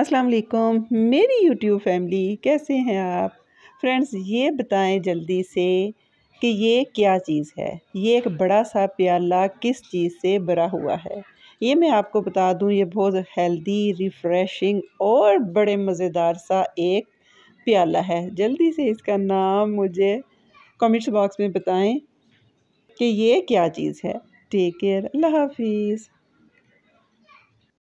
अस्सलाम वालेकुम मेरी यूट्यूब फैमिली कैसे हैं आप फ्रेंड्स ये बताएं जल्दी से कि ये क्या चीज़ है ये एक बड़ा सा प्याला किस चीज़ से भरा हुआ है ये मैं आपको बता दूं ये बहुत हेल्दी रिफ़्रेशिंग और बड़े मज़ेदार सा एक प्याला है जल्दी से इसका नाम मुझे कमेंट्स बॉक्स में बताएं कि ये क्या चीज़ है टेक केयर अल्लाह हाफिज़